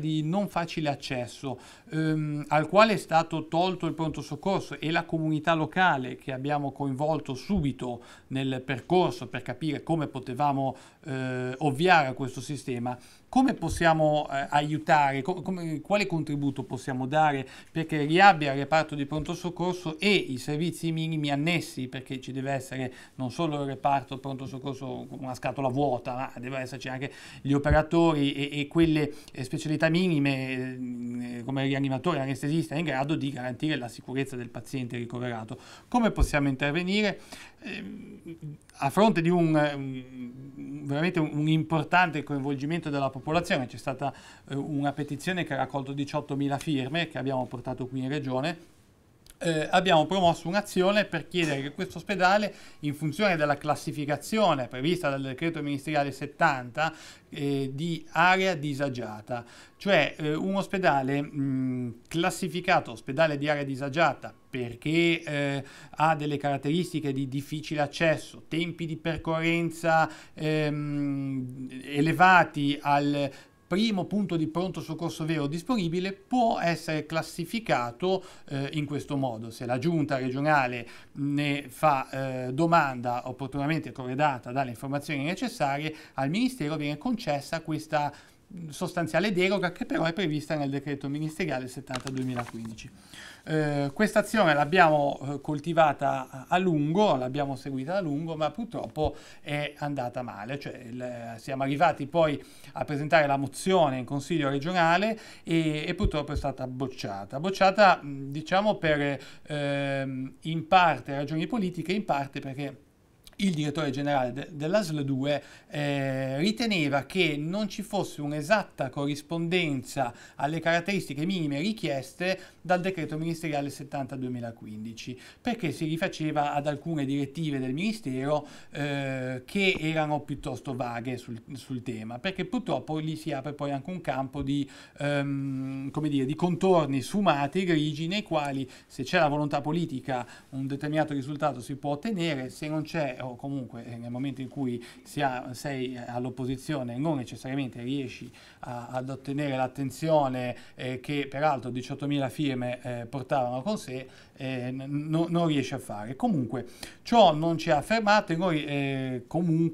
di non facile accesso ehm, al quale è stato tolto il pronto soccorso e la comunità locale che abbiamo coinvolto subito nel percorso per capire come potevamo eh, ovviare a questo sistema come possiamo eh, aiutare, com come, quale contributo possiamo dare perché riabbia il reparto di pronto soccorso e i servizi minimi annessi, perché ci deve essere non solo il reparto pronto soccorso con una scatola vuota, ma devono esserci anche gli operatori e, e quelle specialità minime eh, come rianimatore, anestesista, in grado di garantire la sicurezza del paziente ricoverato. Come possiamo intervenire? Eh, a fronte di un veramente un, importante coinvolgimento della popolazione, c'è stata eh, una petizione che ha raccolto 18.000 firme che abbiamo portato qui in regione eh, abbiamo promosso un'azione per chiedere che questo ospedale, in funzione della classificazione prevista dal decreto ministeriale 70, eh, di area disagiata, cioè eh, un ospedale mh, classificato ospedale di area disagiata perché eh, ha delle caratteristiche di difficile accesso, tempi di percorrenza ehm, elevati al primo punto di pronto soccorso vero disponibile può essere classificato eh, in questo modo. Se la giunta regionale ne fa eh, domanda opportunamente corredata dalle informazioni necessarie, al Ministero viene concessa questa sostanziale deroga che però è prevista nel decreto ministeriale 70-2015. Eh, questa azione l'abbiamo eh, coltivata a lungo, l'abbiamo seguita a lungo, ma purtroppo è andata male, cioè, il, eh, siamo arrivati poi a presentare la mozione in Consiglio regionale e, e purtroppo è stata bocciata. Bocciata diciamo per eh, in parte ragioni politiche, in parte perché il direttore generale de dell'ASL 2 eh, riteneva che non ci fosse un'esatta corrispondenza alle caratteristiche minime richieste dal decreto ministeriale 70-2015 perché si rifaceva ad alcune direttive del ministero eh, che erano piuttosto vaghe sul, sul, tema perché purtroppo lì si apre poi anche un campo di, ehm, dire, di contorni sfumati, grigi nei quali se c'è la volontà politica un determinato risultato si può ottenere se non c'è o comunque eh, nel momento in cui ha, sei eh, all'opposizione non necessariamente riesci a, ad ottenere l'attenzione eh, che peraltro 18.000 firme eh, portavano con sé, eh, no, non riesci a fare. Comunque ciò non ci ha fermato e noi eh, comunque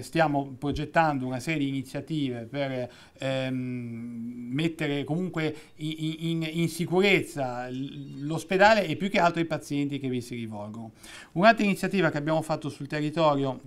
stiamo progettando una serie di iniziative per ehm, mettere comunque in, in, in sicurezza l'ospedale e più che altro i pazienti che vi si rivolgono. Un'altra iniziativa che abbiamo fatto sul territorio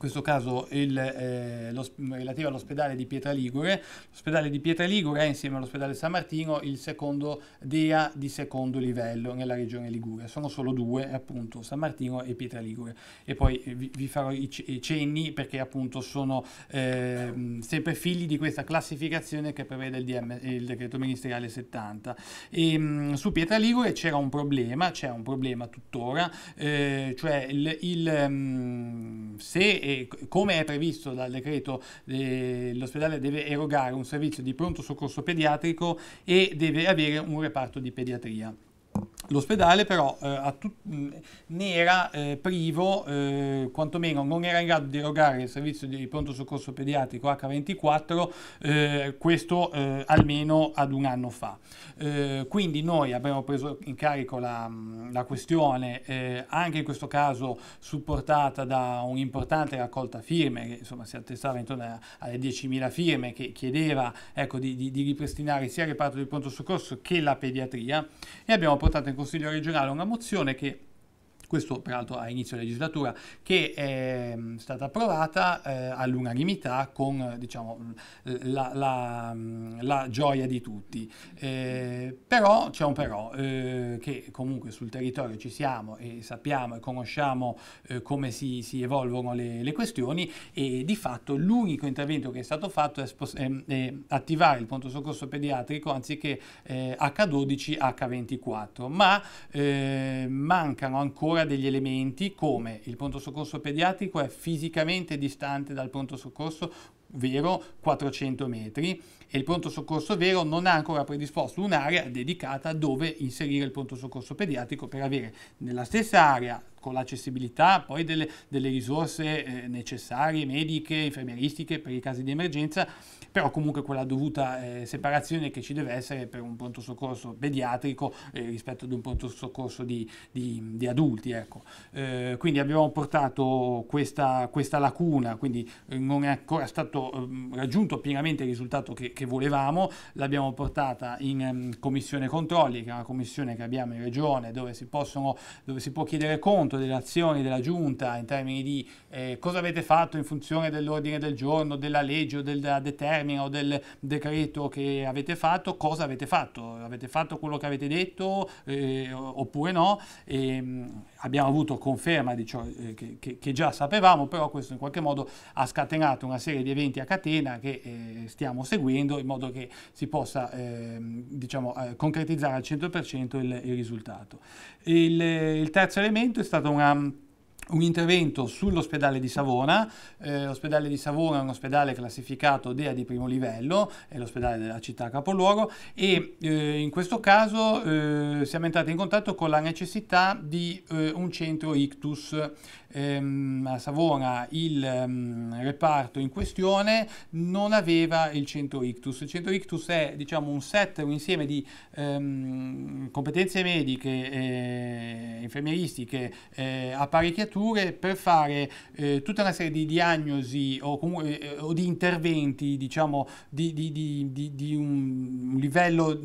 questo caso il, eh, lo, relativa all'ospedale di Pietra Ligure. L'ospedale di Pietra Ligure è insieme all'ospedale San Martino il secondo DEA di secondo livello nella regione Ligure. Sono solo due, appunto, San Martino e Pietra Ligure. E poi eh, vi, vi farò i, i, cenni perché appunto sono eh, sempre figli di questa classificazione che prevede il, DM, il decreto ministeriale 70. E, mh, su Pietra Ligure c'era un problema, c'è un problema tuttora, eh, cioè il, il mh, ehm, se come è previsto dal decreto eh, l'ospedale deve erogare un servizio di pronto soccorso pediatrico e deve avere un reparto di pediatria. L'ospedale però eh, mm, ne era eh, privo, eh, quantomeno non era in grado di erogare il servizio di pronto soccorso pediatrico H24, eh, questo eh, almeno ad un anno fa. Eh, quindi noi abbiamo preso in carico la, mm, la questione, anche in questo caso supportata da un'importante raccolta firme, che insomma si attestava intorno alle 10.000 firme, che chiedeva ecco, di, di, di ripristinare sia il reparto di pronto soccorso che la pediatria e abbiamo portato in Consiglio regionale una mozione che questo peraltro a inizio legislatura, che ehm, è stata approvata eh, all'unanimità con diciamo, la, la, mm, la, gioia di tutti. Eh, però c'è un però, eh, che comunque sul territorio ci siamo e sappiamo e conosciamo eh, come si, si evolvono le, le, questioni e di fatto l'unico intervento che è stato fatto è, spos- è, è attivare il pronto soccorso pediatrico anziché H12 eh, H24, ma eh, mancano ancora ancora degli elementi come il pronto soccorso pediatrico è fisicamente distante dal pronto soccorso, vero 400 metri, e il pronto soccorso vero non ha ancora predisposto un'area dedicata dove inserire il pronto soccorso pediatrico per avere nella stessa area con l'accessibilità poi delle, delle risorse eh, necessarie, mediche, infermieristiche per i casi di emergenza, però comunque quella dovuta eh, separazione che ci deve essere per un pronto soccorso pediatrico eh, rispetto ad un pronto soccorso di, di, di adulti. Ecco. Eh, quindi abbiamo portato questa, questa lacuna, quindi non è ancora stato ehm, raggiunto pienamente il risultato che, che volevamo, l'abbiamo portata in ehm, commissione controlli, che è una commissione che abbiamo in regione dove si, possono, dove si può chiedere conto delle azioni della giunta in termini di eh, cosa avete fatto in funzione dell'ordine del giorno, della legge o della determina o del decreto che avete fatto, cosa avete fatto, avete fatto quello che avete detto eh, oppure no. E, ehm, abbiamo avuto conferma di ciò eh, che, che, già sapevamo, però questo in qualche modo ha scatenato una serie di eventi a catena che eh, stiamo seguendo facendo in modo che si possa eh, diciamo, eh, concretizzare al 100% il, il risultato. Il, il terzo elemento è stato una un intervento sull'ospedale di Savona, eh, l'ospedale di Savona è un ospedale classificato DEA di primo livello, è l'ospedale della città capoluogo e eh, in questo caso eh, siamo entrati in contatto con la necessità di eh, un centro ictus. Ehm, a Savona il um, reparto in questione non aveva il centro ictus. Il centro ictus è diciamo, un set, un insieme di um, competenze mediche, eh, infermieristiche, eh, apparecchiature strutture per fare eh, tutta una serie di diagnosi o, comunque, eh, o di interventi, diciamo, di, di, di, di un livello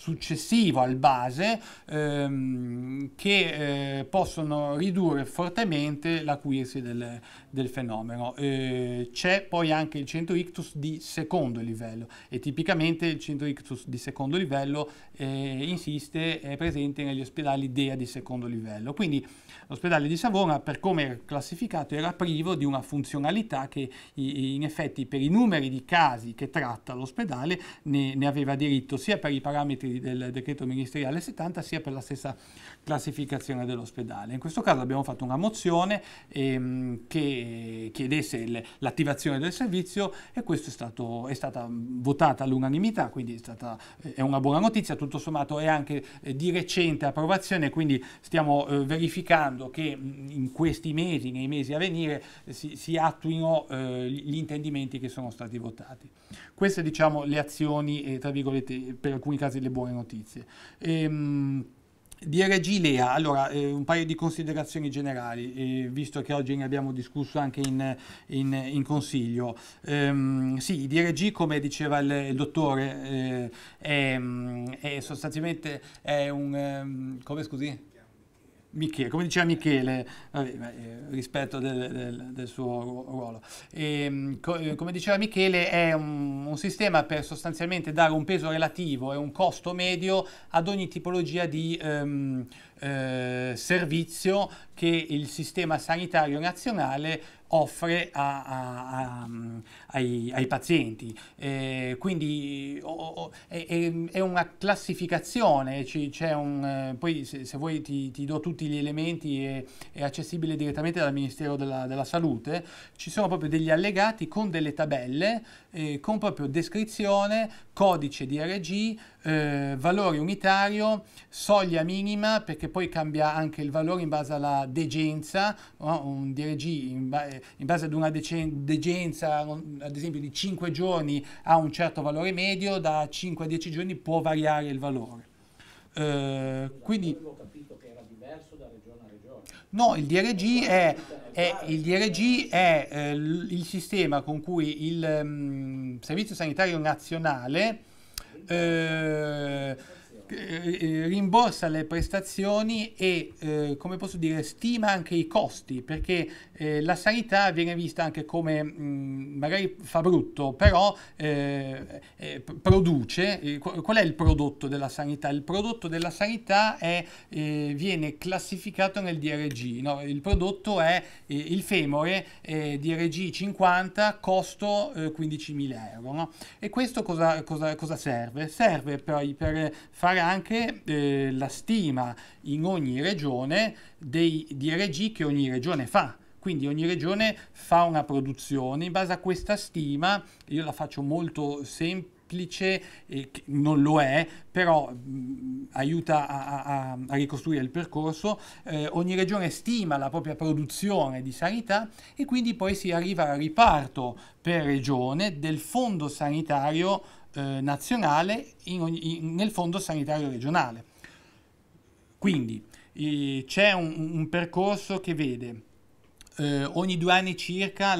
successivo al base ehm, che eh, possono ridurre fortemente l'acuirsi del, del fenomeno. Eh, c'è poi anche il centro ictus di secondo livello e tipicamente il centro ictus di secondo livello eh, insiste, è presente negli ospedali DEA di secondo livello. Quindi l'ospedale di Savona per come era classificato era privo di una funzionalità che in effetti per i numeri di casi che tratta l'ospedale ne, ne aveva diritto sia per i parametri articoli del decreto ministeriale 70 sia per la stessa classificazione dell'ospedale. In questo caso abbiamo fatto una mozione ehm, che chiedesse l'attivazione del servizio e questo è, stato, è stata votata all'unanimità, quindi è, stata, è, una buona notizia, tutto sommato è anche eh, di recente approvazione, quindi stiamo eh, verificando che mm, in questi mesi, nei mesi a venire, eh, si, si attuino eh, gli intendimenti che sono stati votati. Queste diciamo le azioni, eh, tra virgolette, per alcuni casi le buone buone notizie. Ehm, DRG Lea, allora eh, un paio di considerazioni generali, eh, visto che oggi ne abbiamo discusso anche in, in, in consiglio. Ehm, sì, DRG, come diceva il, il dottore, eh, è, mm, è, sostanzialmente è un... Ehm, come scusi? Michele, come diceva Michele eh, rispetto del, del, del, suo ruolo, e, ehm, co eh, come diceva Michele è un, un, sistema per sostanzialmente dare un peso relativo e un costo medio ad ogni tipologia di ehm, eh, servizio che il sistema sanitario nazionale offre a, a, a, ai, ai, pazienti. Eh, quindi o, o, è, è, una classificazione, un, eh, poi se, se vuoi ti, ti, do tutti gli elementi, è, è accessibile direttamente dal Ministero della, della, Salute, ci sono proprio degli allegati con delle tabelle, eh, con proprio descrizione, codice DRG, eh, valore unitario, soglia minima perché poi cambia anche il valore in base alla degenza, no? un DRG in, ba in, base ad una degenza ad esempio di 5 giorni ha un certo valore medio, da 5 a 10 giorni può variare il valore. Eh, quindi... Non capito No, il DRG è, è, il, DRG è eh, il sistema con cui il um, Servizio Sanitario Nazionale eh, eh, eh, rimborsa le prestazioni e eh, come posso dire stima anche i costi perché eh, la sanità viene vista anche come mh, mm, magari fa brutto però eh, eh produce qual è il prodotto della sanità il prodotto della sanità è, viene classificato nel DRG no? il prodotto è il femore DRG 50 costo 15.000 euro no? e questo cosa, cosa, cosa serve serve per, per fare anche eh, la stima in ogni regione dei DRG che ogni regione fa. Quindi ogni regione fa una produzione, in base a questa stima, io la faccio molto semplice, eh, non lo è, però mh, mm, aiuta a, a, a, ricostruire il percorso. Eh, ogni regione stima la propria produzione di sanità e quindi poi si arriva al riparto per regione del fondo sanitario eh, nazionale in ogni, in, nel fondo sanitario regionale. Quindi eh, c'è un, un, percorso che vede eh, ogni due anni circa